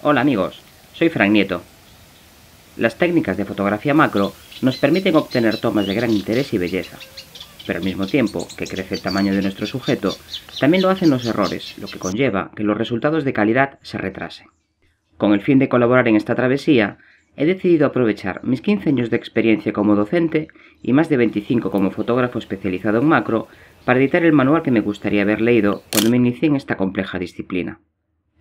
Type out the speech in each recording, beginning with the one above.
Hola amigos, soy Frank Nieto. Las técnicas de fotografía macro nos permiten obtener tomas de gran interés y belleza, pero al mismo tiempo que crece el tamaño de nuestro sujeto, también lo hacen los errores, lo que conlleva que los resultados de calidad se retrasen. Con el fin de colaborar en esta travesía, he decidido aprovechar mis 15 años de experiencia como docente y más de 25 como fotógrafo especializado en macro para editar el manual que me gustaría haber leído cuando me inicié en esta compleja disciplina.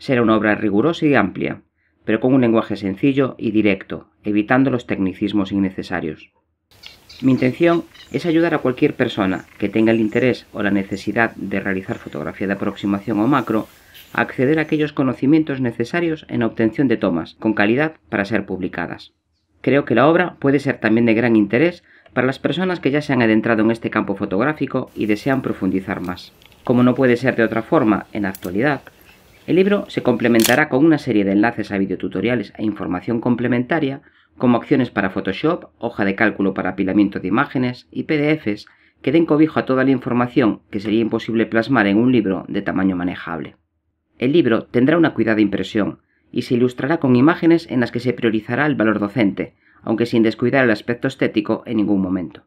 Será una obra rigurosa y amplia, pero con un lenguaje sencillo y directo, evitando los tecnicismos innecesarios. Mi intención es ayudar a cualquier persona que tenga el interés o la necesidad de realizar fotografía de aproximación o macro a acceder a aquellos conocimientos necesarios en obtención de tomas con calidad para ser publicadas. Creo que la obra puede ser también de gran interés para las personas que ya se han adentrado en este campo fotográfico y desean profundizar más. Como no puede ser de otra forma en la actualidad, el libro se complementará con una serie de enlaces a videotutoriales e información complementaria, como acciones para Photoshop, hoja de cálculo para apilamiento de imágenes y PDFs que den cobijo a toda la información que sería imposible plasmar en un libro de tamaño manejable. El libro tendrá una cuidada impresión y se ilustrará con imágenes en las que se priorizará el valor docente, aunque sin descuidar el aspecto estético en ningún momento.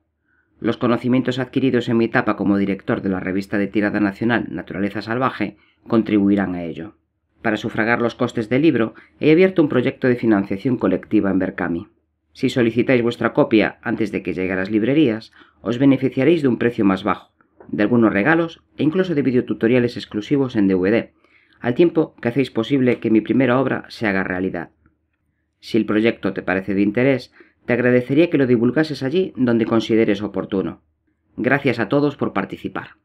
Los conocimientos adquiridos en mi etapa como director de la revista de tirada nacional Naturaleza Salvaje contribuirán a ello. Para sufragar los costes del libro, he abierto un proyecto de financiación colectiva en Berkami. Si solicitáis vuestra copia antes de que llegue a las librerías, os beneficiaréis de un precio más bajo, de algunos regalos e incluso de videotutoriales exclusivos en DVD, al tiempo que hacéis posible que mi primera obra se haga realidad. Si el proyecto te parece de interés, te agradecería que lo divulgases allí donde consideres oportuno. Gracias a todos por participar.